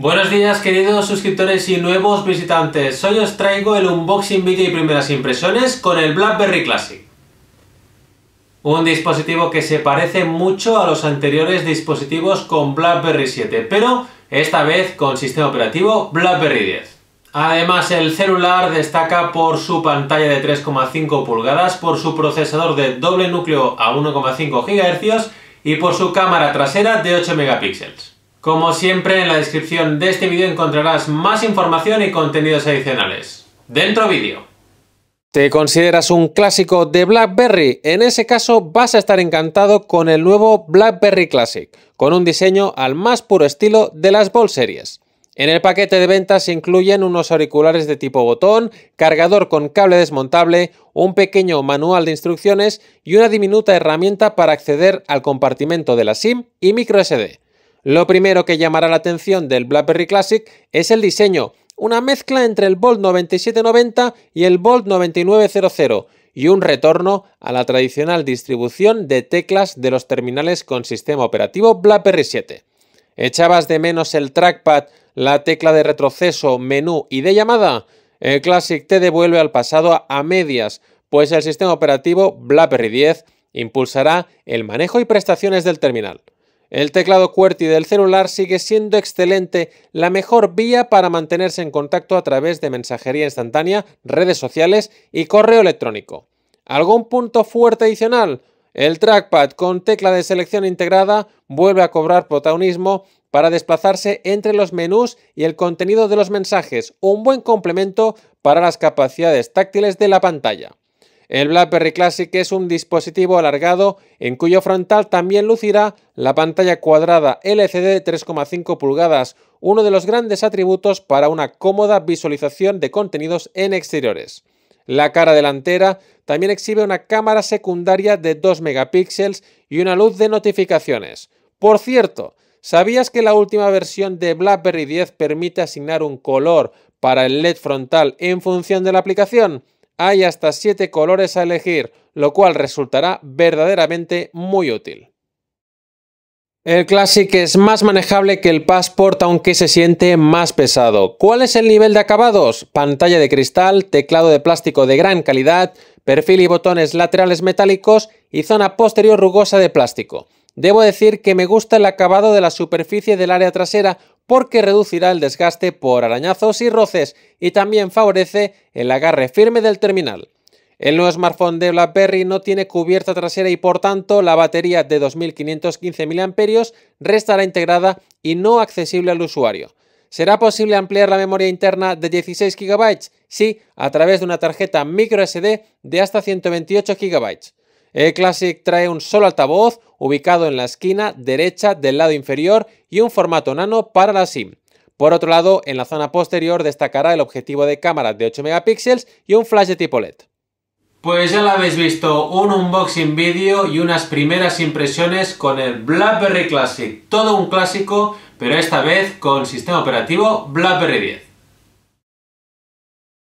Buenos días queridos suscriptores y nuevos visitantes, hoy os traigo el unboxing vídeo y primeras impresiones con el BlackBerry Classic. Un dispositivo que se parece mucho a los anteriores dispositivos con BlackBerry 7, pero esta vez con sistema operativo BlackBerry 10. Además, el celular destaca por su pantalla de 3,5 pulgadas, por su procesador de doble núcleo a 1,5 GHz y por su cámara trasera de 8 megapíxeles. Como siempre, en la descripción de este vídeo encontrarás más información y contenidos adicionales. ¡Dentro vídeo! ¿Te consideras un clásico de BlackBerry? En ese caso vas a estar encantado con el nuevo BlackBerry Classic, con un diseño al más puro estilo de las Ball Series. En el paquete de ventas se incluyen unos auriculares de tipo botón, cargador con cable desmontable, un pequeño manual de instrucciones y una diminuta herramienta para acceder al compartimento de la SIM y microSD. Lo primero que llamará la atención del BlackBerry Classic es el diseño, una mezcla entre el Bolt 9790 y el Bolt 9900 y un retorno a la tradicional distribución de teclas de los terminales con sistema operativo BlackBerry 7. ¿Echabas de menos el trackpad, la tecla de retroceso, menú y de llamada? El Classic te devuelve al pasado a medias, pues el sistema operativo BlackBerry 10 impulsará el manejo y prestaciones del terminal. El teclado QWERTY del celular sigue siendo excelente, la mejor vía para mantenerse en contacto a través de mensajería instantánea, redes sociales y correo electrónico. ¿Algún punto fuerte adicional? El trackpad con tecla de selección integrada vuelve a cobrar protagonismo para desplazarse entre los menús y el contenido de los mensajes, un buen complemento para las capacidades táctiles de la pantalla. El BlackBerry Classic es un dispositivo alargado en cuyo frontal también lucirá la pantalla cuadrada LCD de 3,5 pulgadas, uno de los grandes atributos para una cómoda visualización de contenidos en exteriores. La cara delantera también exhibe una cámara secundaria de 2 megapíxeles y una luz de notificaciones. Por cierto, ¿sabías que la última versión de BlackBerry 10 permite asignar un color para el LED frontal en función de la aplicación? hay hasta 7 colores a elegir, lo cual resultará verdaderamente muy útil. El Classic es más manejable que el Passport aunque se siente más pesado. ¿Cuál es el nivel de acabados? Pantalla de cristal, teclado de plástico de gran calidad, perfil y botones laterales metálicos y zona posterior rugosa de plástico. Debo decir que me gusta el acabado de la superficie del área trasera porque reducirá el desgaste por arañazos y roces y también favorece el agarre firme del terminal. El nuevo smartphone de BlackBerry no tiene cubierta trasera y por tanto la batería de 2515 mAh restará integrada y no accesible al usuario. ¿Será posible ampliar la memoria interna de 16 GB? Sí, a través de una tarjeta microSD de hasta 128 GB. El classic trae un solo altavoz ubicado en la esquina derecha del lado inferior y un formato nano para la SIM. Por otro lado, en la zona posterior destacará el objetivo de cámara de 8 megapíxeles y un flash de tipo LED. Pues ya lo habéis visto, un unboxing vídeo y unas primeras impresiones con el BlackBerry Classic. Todo un clásico, pero esta vez con sistema operativo BlackBerry 10.